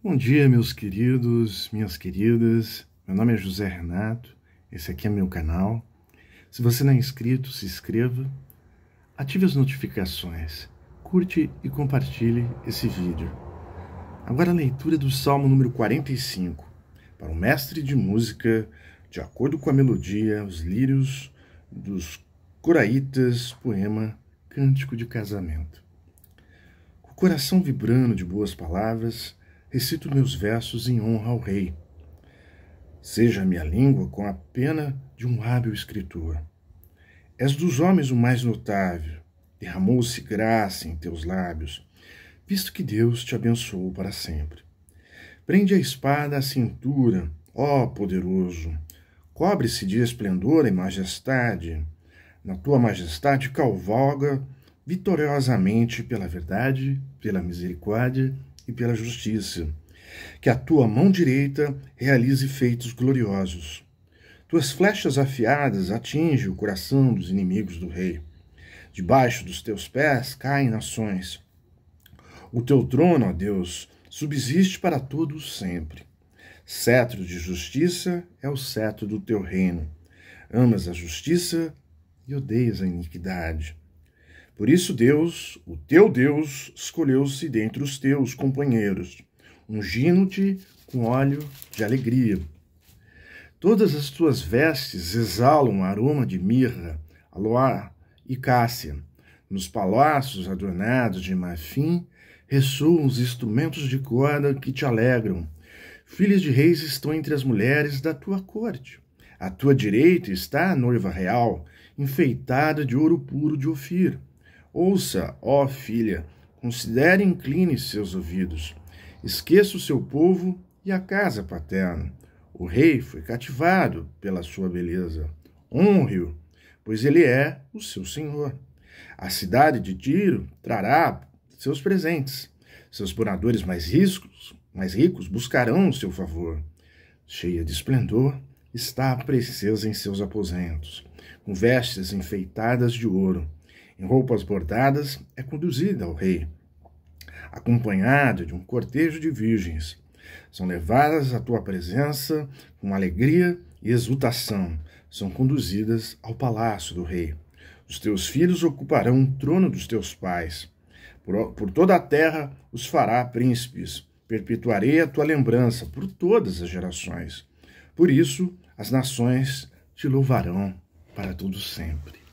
Bom dia, meus queridos, minhas queridas. Meu nome é José Renato, esse aqui é meu canal. Se você não é inscrito, se inscreva, ative as notificações, curte e compartilhe esse vídeo. Agora a leitura do Salmo número 45, para o mestre de música, de acordo com a melodia, os lírios dos coraitas, poema Cântico de Casamento. Com o coração vibrando de boas palavras, recito meus versos em honra ao Rei. Seja minha língua com a pena de um hábil escritor. És dos homens o mais notável, derramou-se graça em teus lábios, visto que Deus te abençoou para sempre. Prende a espada à cintura, ó poderoso, cobre-se de esplendor e majestade. Na tua majestade calvoga vitoriosamente pela verdade, pela misericórdia e pela justiça. Que a tua mão direita realize feitos gloriosos. Tuas flechas afiadas atingem o coração dos inimigos do rei. Debaixo dos teus pés caem nações. O teu trono, ó Deus, subsiste para todos sempre. Cetro de justiça é o cetro do teu reino. Amas a justiça e odeias a iniquidade. Por isso, Deus, o teu Deus, escolheu-se dentre os teus companheiros, ungindo-te com óleo de alegria. Todas as tuas vestes exalam aroma de mirra, aloá e cássia. Nos palácios adornados de marfim ressoam os instrumentos de corda que te alegram. Filhos de reis estão entre as mulheres da tua corte. À tua direita está a noiva real, enfeitada de ouro puro de Ofir. Ouça, ó filha, considere e incline seus ouvidos. Esqueça o seu povo e a casa paterna. O rei foi cativado pela sua beleza. Honre-o, pois ele é o seu senhor. A cidade de Tiro trará seus presentes. Seus moradores mais ricos, mais ricos buscarão o seu favor. Cheia de esplendor, está a princesa em seus aposentos, com vestes enfeitadas de ouro em roupas bordadas, é conduzida ao rei, acompanhada de um cortejo de virgens. São levadas à tua presença com alegria e exultação, são conduzidas ao palácio do rei. Os teus filhos ocuparão o trono dos teus pais. Por, por toda a terra os fará príncipes. Perpetuarei a tua lembrança por todas as gerações. Por isso, as nações te louvarão para todo sempre.